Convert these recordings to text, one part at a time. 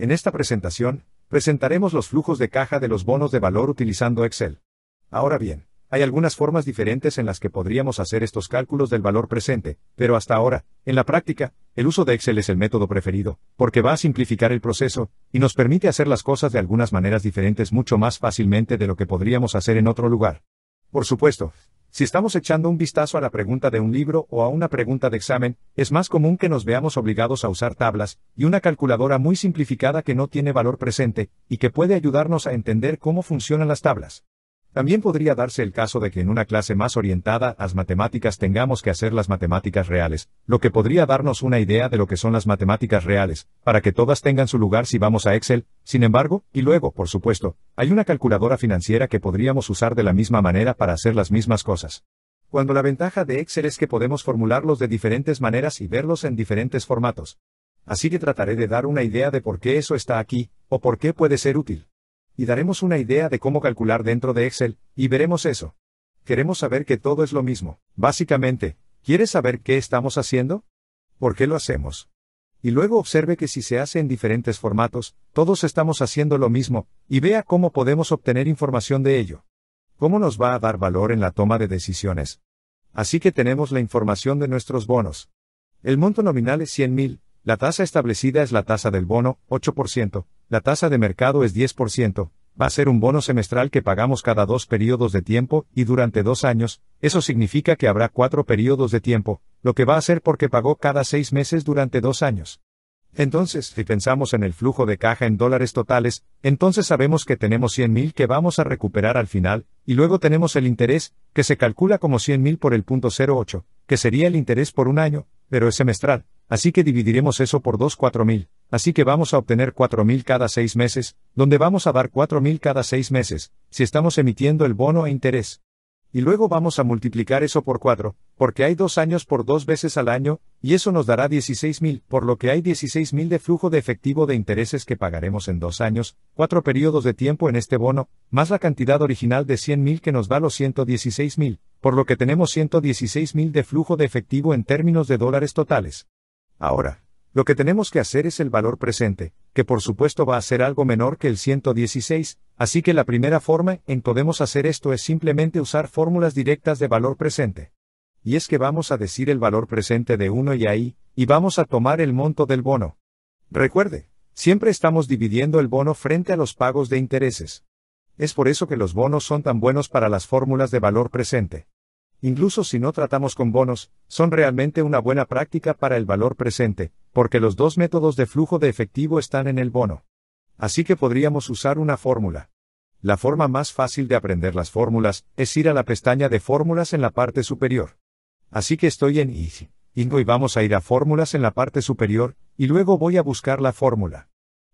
En esta presentación, presentaremos los flujos de caja de los bonos de valor utilizando Excel. Ahora bien, hay algunas formas diferentes en las que podríamos hacer estos cálculos del valor presente, pero hasta ahora, en la práctica, el uso de Excel es el método preferido, porque va a simplificar el proceso, y nos permite hacer las cosas de algunas maneras diferentes mucho más fácilmente de lo que podríamos hacer en otro lugar. Por supuesto, si estamos echando un vistazo a la pregunta de un libro o a una pregunta de examen, es más común que nos veamos obligados a usar tablas y una calculadora muy simplificada que no tiene valor presente y que puede ayudarnos a entender cómo funcionan las tablas. También podría darse el caso de que en una clase más orientada a las matemáticas tengamos que hacer las matemáticas reales, lo que podría darnos una idea de lo que son las matemáticas reales, para que todas tengan su lugar si vamos a Excel, sin embargo, y luego, por supuesto, hay una calculadora financiera que podríamos usar de la misma manera para hacer las mismas cosas. Cuando la ventaja de Excel es que podemos formularlos de diferentes maneras y verlos en diferentes formatos. Así que trataré de dar una idea de por qué eso está aquí, o por qué puede ser útil y daremos una idea de cómo calcular dentro de Excel, y veremos eso. Queremos saber que todo es lo mismo. Básicamente, ¿quieres saber qué estamos haciendo? ¿Por qué lo hacemos? Y luego observe que si se hace en diferentes formatos, todos estamos haciendo lo mismo, y vea cómo podemos obtener información de ello. ¿Cómo nos va a dar valor en la toma de decisiones? Así que tenemos la información de nuestros bonos. El monto nominal es 100.000, la tasa establecida es la tasa del bono, 8%, la tasa de mercado es 10%, va a ser un bono semestral que pagamos cada dos periodos de tiempo, y durante dos años, eso significa que habrá cuatro periodos de tiempo, lo que va a ser porque pagó cada seis meses durante dos años. Entonces, si pensamos en el flujo de caja en dólares totales, entonces sabemos que tenemos 100.000 que vamos a recuperar al final, y luego tenemos el interés, que se calcula como 100.000 por el punto 08, que sería el interés por un año, pero es semestral, así que dividiremos eso por 2 mil. Así que vamos a obtener 4.000 cada seis meses, donde vamos a dar 4.000 cada seis meses, si estamos emitiendo el bono e interés. Y luego vamos a multiplicar eso por 4, porque hay dos años por dos veces al año, y eso nos dará 16.000, por lo que hay 16.000 de flujo de efectivo de intereses que pagaremos en dos años, cuatro periodos de tiempo en este bono, más la cantidad original de 100.000 que nos da los 116.000, por lo que tenemos 116.000 de flujo de efectivo en términos de dólares totales. Ahora, lo que tenemos que hacer es el valor presente, que por supuesto va a ser algo menor que el 116, así que la primera forma en podemos hacer esto es simplemente usar fórmulas directas de valor presente. Y es que vamos a decir el valor presente de 1 y ahí, y vamos a tomar el monto del bono. Recuerde, siempre estamos dividiendo el bono frente a los pagos de intereses. Es por eso que los bonos son tan buenos para las fórmulas de valor presente incluso si no tratamos con bonos, son realmente una buena práctica para el valor presente, porque los dos métodos de flujo de efectivo están en el bono. Así que podríamos usar una fórmula. La forma más fácil de aprender las fórmulas es ir a la pestaña de fórmulas en la parte superior. Así que estoy en Easy. Ingo y vamos a ir a fórmulas en la parte superior, y luego voy a buscar la fórmula.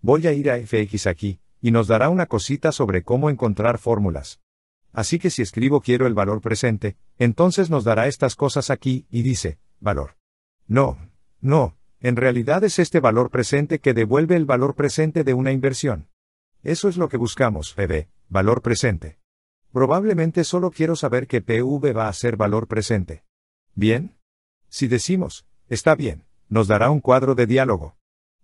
Voy a ir a FX aquí, y nos dará una cosita sobre cómo encontrar fórmulas. Así que si escribo quiero el valor presente, entonces nos dará estas cosas aquí, y dice, valor. No, no, en realidad es este valor presente que devuelve el valor presente de una inversión. Eso es lo que buscamos, PB, valor presente. Probablemente solo quiero saber que PV va a ser valor presente. ¿Bien? Si decimos, está bien, nos dará un cuadro de diálogo.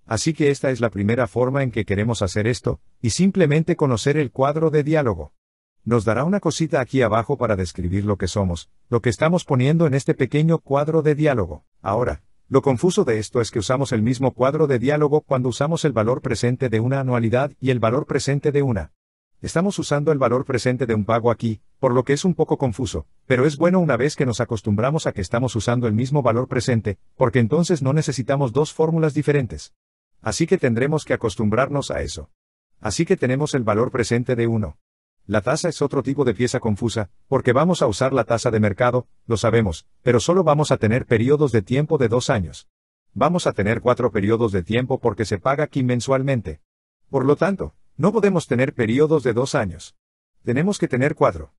Así que esta es la primera forma en que queremos hacer esto, y simplemente conocer el cuadro de diálogo nos dará una cosita aquí abajo para describir lo que somos, lo que estamos poniendo en este pequeño cuadro de diálogo. Ahora, lo confuso de esto es que usamos el mismo cuadro de diálogo cuando usamos el valor presente de una anualidad y el valor presente de una. Estamos usando el valor presente de un pago aquí, por lo que es un poco confuso, pero es bueno una vez que nos acostumbramos a que estamos usando el mismo valor presente, porque entonces no necesitamos dos fórmulas diferentes. Así que tendremos que acostumbrarnos a eso. Así que tenemos el valor presente de 1. La tasa es otro tipo de pieza confusa, porque vamos a usar la tasa de mercado, lo sabemos, pero solo vamos a tener periodos de tiempo de dos años. Vamos a tener cuatro periodos de tiempo porque se paga aquí mensualmente. Por lo tanto, no podemos tener periodos de dos años. Tenemos que tener cuatro.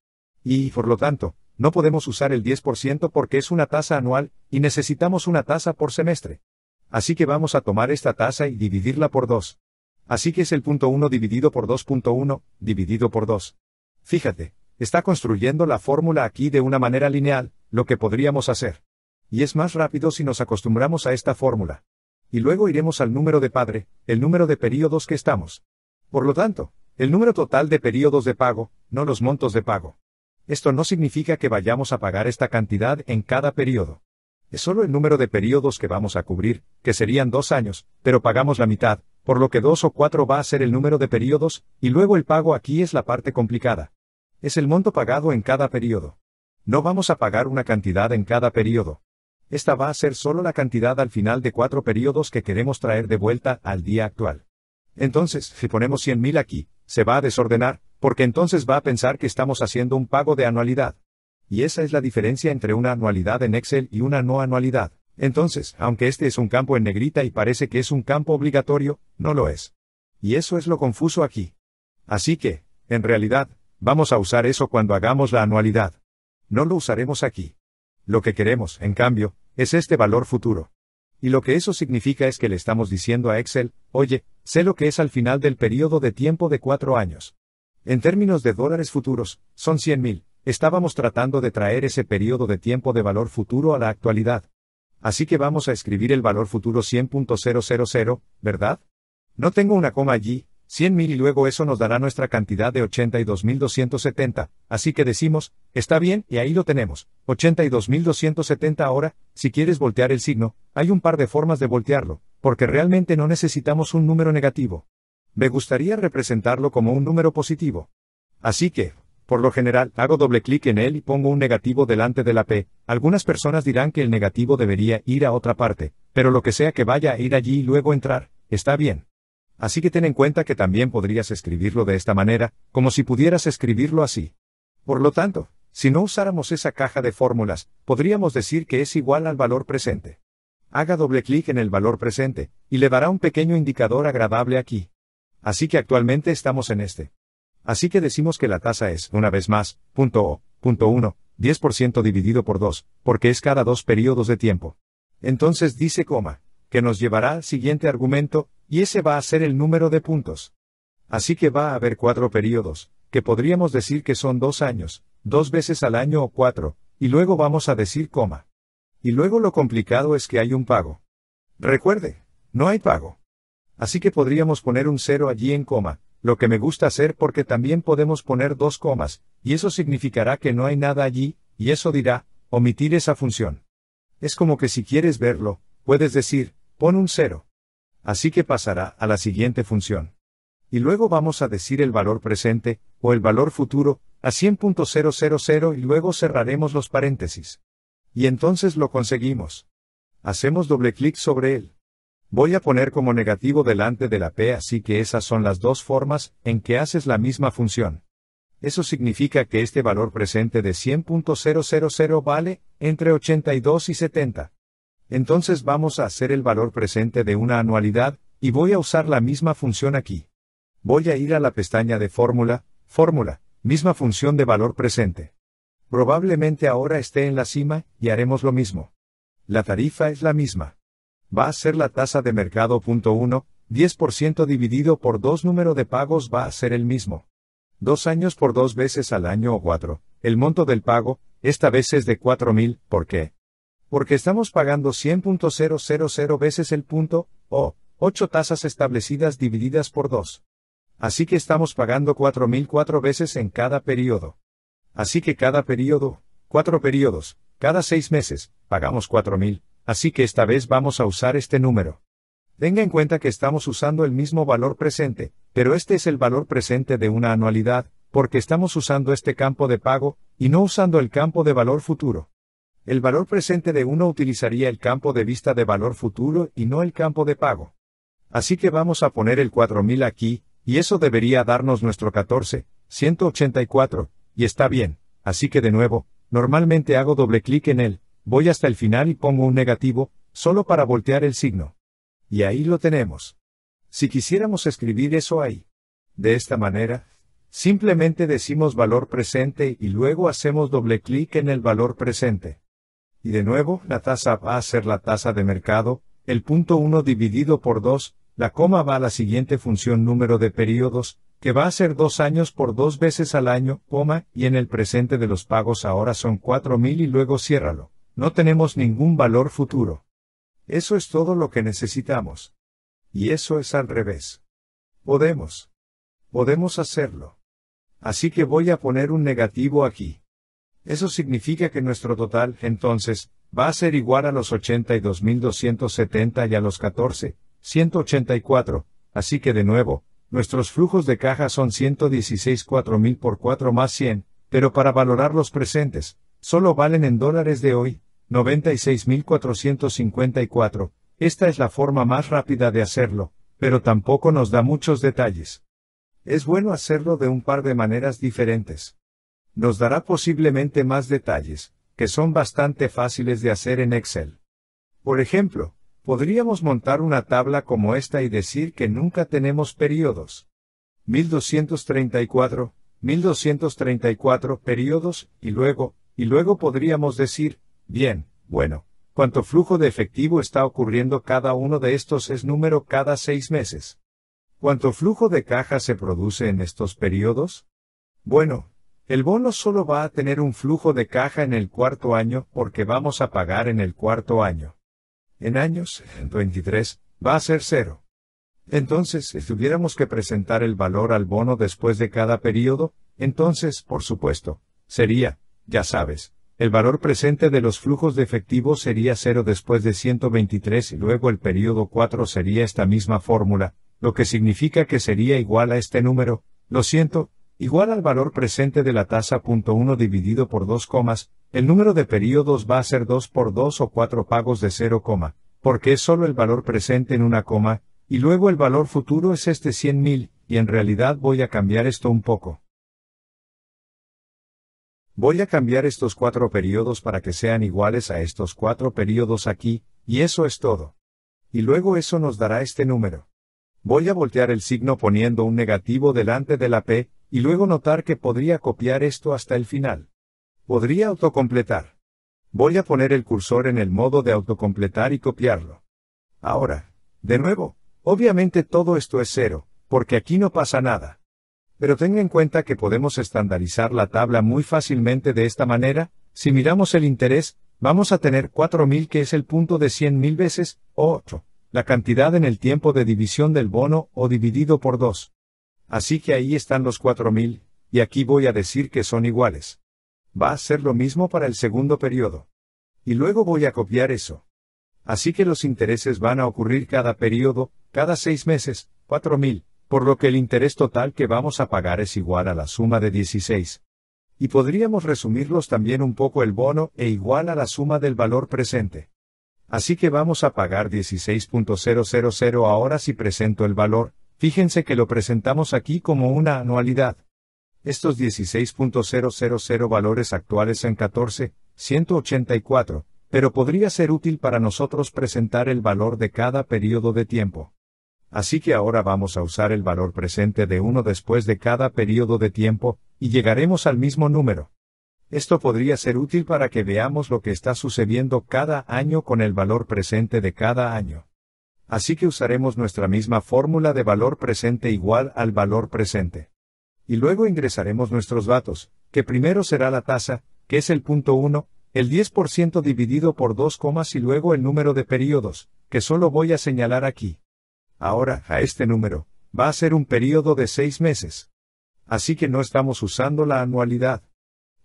Y, por lo tanto, no podemos usar el 10% porque es una tasa anual, y necesitamos una tasa por semestre. Así que vamos a tomar esta tasa y dividirla por dos. Así que es el punto 1 dividido por 2.1, dividido por 2. Fíjate, está construyendo la fórmula aquí de una manera lineal, lo que podríamos hacer. Y es más rápido si nos acostumbramos a esta fórmula. Y luego iremos al número de padre, el número de períodos que estamos. Por lo tanto, el número total de períodos de pago, no los montos de pago. Esto no significa que vayamos a pagar esta cantidad en cada período. Es solo el número de períodos que vamos a cubrir, que serían dos años, pero pagamos la mitad, por lo que 2 o 4 va a ser el número de periodos, y luego el pago aquí es la parte complicada. Es el monto pagado en cada periodo. No vamos a pagar una cantidad en cada periodo. Esta va a ser solo la cantidad al final de cuatro periodos que queremos traer de vuelta al día actual. Entonces, si ponemos 100.000 aquí, se va a desordenar, porque entonces va a pensar que estamos haciendo un pago de anualidad. Y esa es la diferencia entre una anualidad en Excel y una no anualidad. Entonces, aunque este es un campo en negrita y parece que es un campo obligatorio, no lo es. Y eso es lo confuso aquí. Así que, en realidad, vamos a usar eso cuando hagamos la anualidad. No lo usaremos aquí. Lo que queremos, en cambio, es este valor futuro. Y lo que eso significa es que le estamos diciendo a Excel, oye, sé lo que es al final del periodo de tiempo de cuatro años. En términos de dólares futuros, son 100.000. Estábamos tratando de traer ese periodo de tiempo de valor futuro a la actualidad. Así que vamos a escribir el valor futuro 100.000, ¿verdad? No tengo una coma allí, 100.000 y luego eso nos dará nuestra cantidad de 82.270, así que decimos, está bien, y ahí lo tenemos, 82.270 ahora, si quieres voltear el signo, hay un par de formas de voltearlo, porque realmente no necesitamos un número negativo. Me gustaría representarlo como un número positivo. Así que, por lo general, hago doble clic en él y pongo un negativo delante de la P. Algunas personas dirán que el negativo debería ir a otra parte, pero lo que sea que vaya a ir allí y luego entrar, está bien. Así que ten en cuenta que también podrías escribirlo de esta manera, como si pudieras escribirlo así. Por lo tanto, si no usáramos esa caja de fórmulas, podríamos decir que es igual al valor presente. Haga doble clic en el valor presente, y le dará un pequeño indicador agradable aquí. Así que actualmente estamos en este. Así que decimos que la tasa es, una vez más, punto O, punto 1, 10% dividido por 2, porque es cada dos periodos de tiempo. Entonces dice coma, que nos llevará al siguiente argumento, y ese va a ser el número de puntos. Así que va a haber cuatro periodos, que podríamos decir que son dos años, dos veces al año o cuatro, y luego vamos a decir coma. Y luego lo complicado es que hay un pago. Recuerde, no hay pago. Así que podríamos poner un cero allí en coma, lo que me gusta hacer porque también podemos poner dos comas, y eso significará que no hay nada allí, y eso dirá, omitir esa función. Es como que si quieres verlo, puedes decir, pon un cero. Así que pasará a la siguiente función. Y luego vamos a decir el valor presente, o el valor futuro, a 100.000 y luego cerraremos los paréntesis. Y entonces lo conseguimos. Hacemos doble clic sobre él. Voy a poner como negativo delante de la P así que esas son las dos formas en que haces la misma función. Eso significa que este valor presente de 100.000 vale, entre 82 y 70. Entonces vamos a hacer el valor presente de una anualidad, y voy a usar la misma función aquí. Voy a ir a la pestaña de fórmula, fórmula, misma función de valor presente. Probablemente ahora esté en la cima, y haremos lo mismo. La tarifa es la misma va a ser la tasa de mercado. Punto 1, 10% dividido por dos número de pagos va a ser el mismo. Dos años por dos veces al año o cuatro. El monto del pago, esta vez es de 4.000, ¿por qué? Porque estamos pagando 100.000 veces el punto, o, ocho tasas establecidas divididas por dos. Así que estamos pagando mil cuatro veces en cada periodo. Así que cada periodo, cuatro periodos, cada seis meses, pagamos 4.000. Así que esta vez vamos a usar este número. Tenga en cuenta que estamos usando el mismo valor presente, pero este es el valor presente de una anualidad, porque estamos usando este campo de pago, y no usando el campo de valor futuro. El valor presente de uno utilizaría el campo de vista de valor futuro y no el campo de pago. Así que vamos a poner el 4000 aquí, y eso debería darnos nuestro 14, 184, y está bien, así que de nuevo, normalmente hago doble clic en él, Voy hasta el final y pongo un negativo, solo para voltear el signo. Y ahí lo tenemos. Si quisiéramos escribir eso ahí. De esta manera, simplemente decimos valor presente y luego hacemos doble clic en el valor presente. Y de nuevo, la tasa va a ser la tasa de mercado, el punto 1 dividido por 2, la coma va a la siguiente función número de periodos, que va a ser dos años por dos veces al año, coma, y en el presente de los pagos ahora son 4.000 y luego ciérralo. No tenemos ningún valor futuro. Eso es todo lo que necesitamos. Y eso es al revés. Podemos. Podemos hacerlo. Así que voy a poner un negativo aquí. Eso significa que nuestro total, entonces, va a ser igual a los 82.270 y a los 14, 184, así que de nuevo, nuestros flujos de caja son 116.4000 por 4 más 100, pero para valorar los presentes, solo valen en dólares de hoy, 96454. Esta es la forma más rápida de hacerlo, pero tampoco nos da muchos detalles. Es bueno hacerlo de un par de maneras diferentes. Nos dará posiblemente más detalles, que son bastante fáciles de hacer en Excel. Por ejemplo, podríamos montar una tabla como esta y decir que nunca tenemos periodos. 1234, 1234 periodos, y luego, y luego podríamos decir, Bien, bueno, ¿cuánto flujo de efectivo está ocurriendo cada uno de estos es número cada seis meses? ¿Cuánto flujo de caja se produce en estos periodos? Bueno, el bono solo va a tener un flujo de caja en el cuarto año porque vamos a pagar en el cuarto año. En años 23, va a ser cero. Entonces, si tuviéramos que presentar el valor al bono después de cada periodo, entonces, por supuesto, sería, ya sabes, el valor presente de los flujos de efectivo sería 0 después de 123 y luego el periodo 4 sería esta misma fórmula, lo que significa que sería igual a este número, lo siento, igual al valor presente de la tasa punto 1 dividido por 2 comas, el número de periodos va a ser 2 por 2 o 4 pagos de 0, coma, porque es solo el valor presente en una coma, y luego el valor futuro es este 100.000, y en realidad voy a cambiar esto un poco. Voy a cambiar estos cuatro periodos para que sean iguales a estos cuatro periodos aquí, y eso es todo. Y luego eso nos dará este número. Voy a voltear el signo poniendo un negativo delante de la P, y luego notar que podría copiar esto hasta el final. Podría autocompletar. Voy a poner el cursor en el modo de autocompletar y copiarlo. Ahora, de nuevo, obviamente todo esto es cero, porque aquí no pasa nada. Pero tenga en cuenta que podemos estandarizar la tabla muy fácilmente de esta manera, si miramos el interés, vamos a tener 4000 que es el punto de 100.000 veces, o 8, la cantidad en el tiempo de división del bono o dividido por 2. Así que ahí están los 4000, y aquí voy a decir que son iguales. Va a ser lo mismo para el segundo periodo. Y luego voy a copiar eso. Así que los intereses van a ocurrir cada periodo, cada seis meses, 4000, por lo que el interés total que vamos a pagar es igual a la suma de 16. Y podríamos resumirlos también un poco el bono e igual a la suma del valor presente. Así que vamos a pagar 16.000 ahora si presento el valor, fíjense que lo presentamos aquí como una anualidad. Estos 16.000 valores actuales en 14, 184, pero podría ser útil para nosotros presentar el valor de cada periodo de tiempo. Así que ahora vamos a usar el valor presente de 1 después de cada periodo de tiempo, y llegaremos al mismo número. Esto podría ser útil para que veamos lo que está sucediendo cada año con el valor presente de cada año. Así que usaremos nuestra misma fórmula de valor presente igual al valor presente. Y luego ingresaremos nuestros datos, que primero será la tasa, que es el punto 1, el 10% dividido por 2 comas y luego el número de periodos, que solo voy a señalar aquí. Ahora, a este número, va a ser un periodo de seis meses. Así que no estamos usando la anualidad.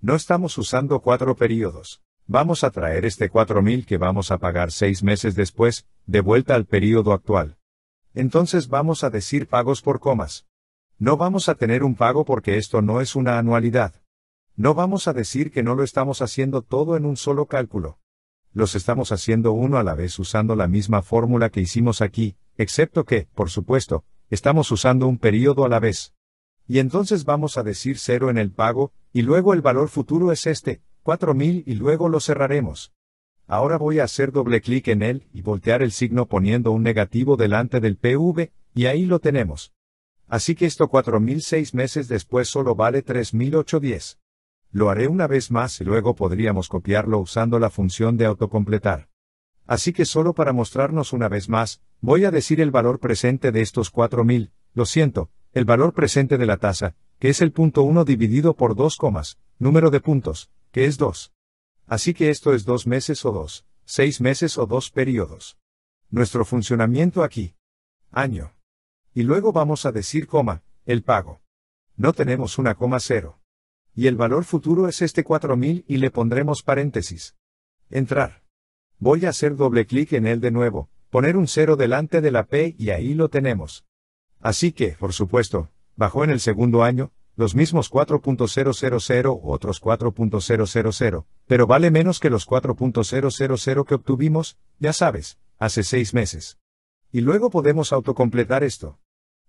No estamos usando cuatro periodos. Vamos a traer este 4.000 que vamos a pagar seis meses después, de vuelta al periodo actual. Entonces vamos a decir pagos por comas. No vamos a tener un pago porque esto no es una anualidad. No vamos a decir que no lo estamos haciendo todo en un solo cálculo. Los estamos haciendo uno a la vez usando la misma fórmula que hicimos aquí, excepto que, por supuesto, estamos usando un periodo a la vez. Y entonces vamos a decir cero en el pago, y luego el valor futuro es este, 4000 y luego lo cerraremos. Ahora voy a hacer doble clic en él y voltear el signo poniendo un negativo delante del PV, y ahí lo tenemos. Así que esto 4000 seis meses después solo vale 3810. Lo haré una vez más y luego podríamos copiarlo usando la función de autocompletar. Así que solo para mostrarnos una vez más, voy a decir el valor presente de estos 4000, lo siento, el valor presente de la tasa, que es el punto uno dividido por 2 comas, número de puntos, que es 2. Así que esto es 2 meses o 2, 6 meses o 2 periodos. Nuestro funcionamiento aquí. Año. Y luego vamos a decir coma, el pago. No tenemos una coma cero. Y el valor futuro es este 4000 y le pondremos paréntesis. Entrar. Voy a hacer doble clic en él de nuevo, poner un cero delante de la P y ahí lo tenemos. Así que, por supuesto, bajó en el segundo año, los mismos 4.000 u otros 4.000, pero vale menos que los 4.000 que obtuvimos, ya sabes, hace seis meses. Y luego podemos autocompletar esto.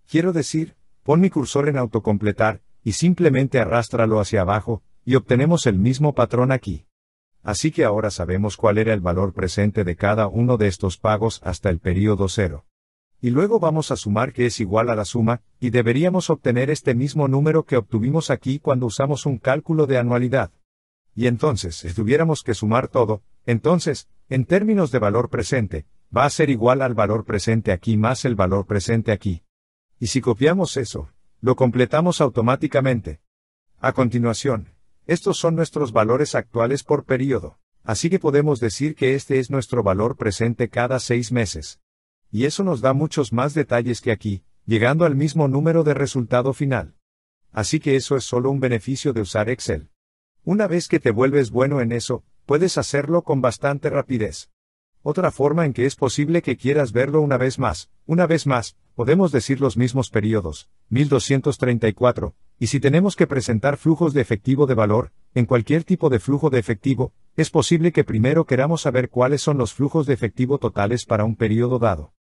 Quiero decir, pon mi cursor en autocompletar, y simplemente arrástralo hacia abajo, y obtenemos el mismo patrón aquí. Así que ahora sabemos cuál era el valor presente de cada uno de estos pagos hasta el periodo cero. Y luego vamos a sumar que es igual a la suma, y deberíamos obtener este mismo número que obtuvimos aquí cuando usamos un cálculo de anualidad. Y entonces, si tuviéramos que sumar todo, entonces, en términos de valor presente, va a ser igual al valor presente aquí más el valor presente aquí. Y si copiamos eso, lo completamos automáticamente. A continuación, estos son nuestros valores actuales por periodo. Así que podemos decir que este es nuestro valor presente cada seis meses. Y eso nos da muchos más detalles que aquí, llegando al mismo número de resultado final. Así que eso es solo un beneficio de usar Excel. Una vez que te vuelves bueno en eso, puedes hacerlo con bastante rapidez. Otra forma en que es posible que quieras verlo una vez más, una vez más, podemos decir los mismos periodos, 1234, y si tenemos que presentar flujos de efectivo de valor, en cualquier tipo de flujo de efectivo, es posible que primero queramos saber cuáles son los flujos de efectivo totales para un periodo dado.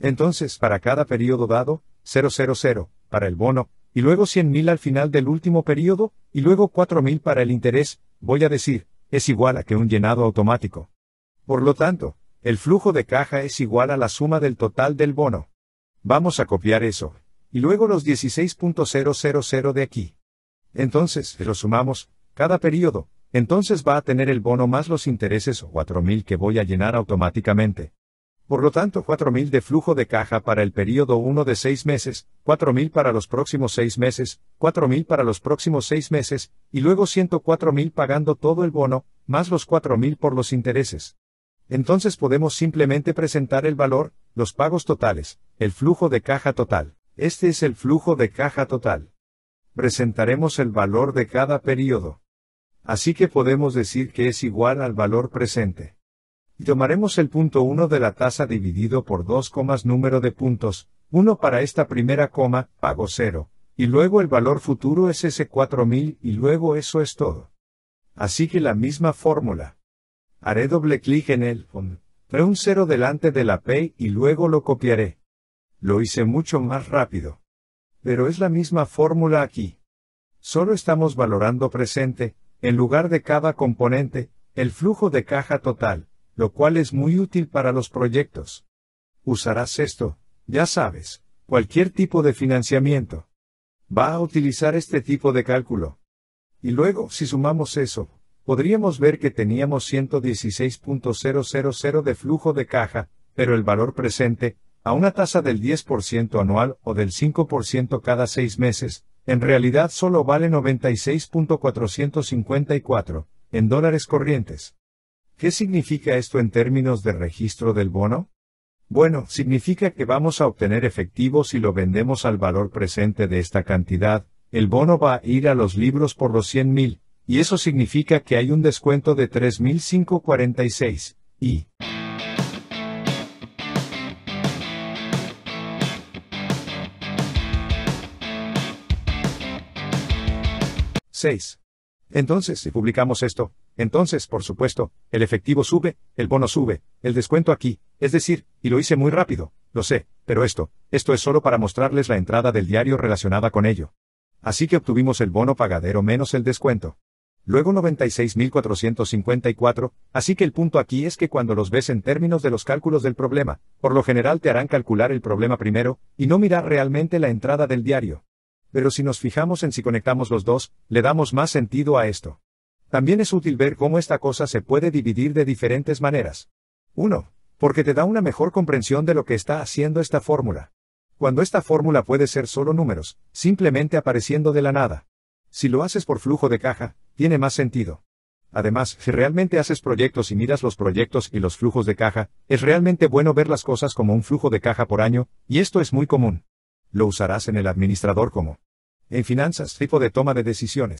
Entonces, para cada periodo dado, 000, para el bono, y luego 100.000 al final del último periodo, y luego 4.000 para el interés, voy a decir, es igual a que un llenado automático. Por lo tanto, el flujo de caja es igual a la suma del total del bono. Vamos a copiar eso, y luego los 16.000 de aquí. Entonces, si lo sumamos, cada periodo, entonces va a tener el bono más los intereses o 4.000 que voy a llenar automáticamente. Por lo tanto, 4.000 de flujo de caja para el periodo 1 de 6 meses, 4.000 para los próximos 6 meses, 4.000 para los próximos 6 meses, y luego 104.000 pagando todo el bono, más los 4.000 por los intereses. Entonces podemos simplemente presentar el valor, los pagos totales, el flujo de caja total. Este es el flujo de caja total. Presentaremos el valor de cada periodo. Así que podemos decir que es igual al valor presente. Tomaremos el punto 1 de la tasa dividido por 2 comas número de puntos, 1 para esta primera coma, pago 0, y luego el valor futuro es ese 4000 y luego eso es todo. Así que la misma fórmula. Haré doble clic en el trae un 0 delante de la P y luego lo copiaré. Lo hice mucho más rápido. Pero es la misma fórmula aquí. Solo estamos valorando presente, en lugar de cada componente, el flujo de caja total, lo cual es muy útil para los proyectos. Usarás esto, ya sabes, cualquier tipo de financiamiento. Va a utilizar este tipo de cálculo. Y luego, si sumamos eso, podríamos ver que teníamos 116.000 de flujo de caja, pero el valor presente, a una tasa del 10% anual o del 5% cada seis meses, en realidad solo vale 96.454, en dólares corrientes. ¿Qué significa esto en términos de registro del bono? Bueno, significa que vamos a obtener efectivo si lo vendemos al valor presente de esta cantidad, el bono va a ir a los libros por los 100.000, y eso significa que hay un descuento de 3.546, y... 6. Entonces, si publicamos esto, entonces, por supuesto, el efectivo sube, el bono sube, el descuento aquí, es decir, y lo hice muy rápido, lo sé, pero esto, esto es solo para mostrarles la entrada del diario relacionada con ello. Así que obtuvimos el bono pagadero menos el descuento. Luego 96.454, así que el punto aquí es que cuando los ves en términos de los cálculos del problema, por lo general te harán calcular el problema primero, y no mirar realmente la entrada del diario pero si nos fijamos en si conectamos los dos, le damos más sentido a esto. También es útil ver cómo esta cosa se puede dividir de diferentes maneras. Uno, Porque te da una mejor comprensión de lo que está haciendo esta fórmula. Cuando esta fórmula puede ser solo números, simplemente apareciendo de la nada. Si lo haces por flujo de caja, tiene más sentido. Además, si realmente haces proyectos y miras los proyectos y los flujos de caja, es realmente bueno ver las cosas como un flujo de caja por año, y esto es muy común. Lo usarás en el administrador como en finanzas, tipo de toma de decisiones.